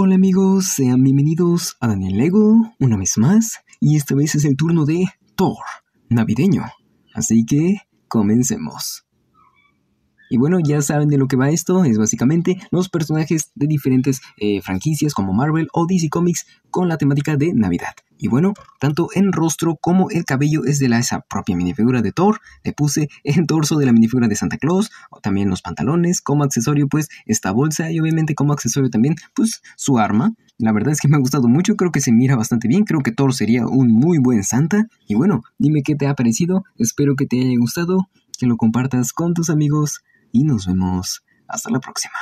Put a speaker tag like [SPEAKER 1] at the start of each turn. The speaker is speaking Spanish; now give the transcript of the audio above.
[SPEAKER 1] Hola amigos, sean bienvenidos a Daniel Lego una vez más y esta vez es el turno de Thor, navideño. Así que comencemos. Y bueno, ya saben de lo que va esto, es básicamente los personajes de diferentes eh, franquicias como Marvel o DC Comics con la temática de Navidad. Y bueno, tanto en rostro como el cabello es de la, esa propia minifigura de Thor. Le puse el torso de la minifigura de Santa Claus, también los pantalones, como accesorio pues esta bolsa y obviamente como accesorio también pues su arma. La verdad es que me ha gustado mucho, creo que se mira bastante bien, creo que Thor sería un muy buen Santa. Y bueno, dime qué te ha parecido, espero que te haya gustado, que lo compartas con tus amigos y nos vemos. Hasta la próxima.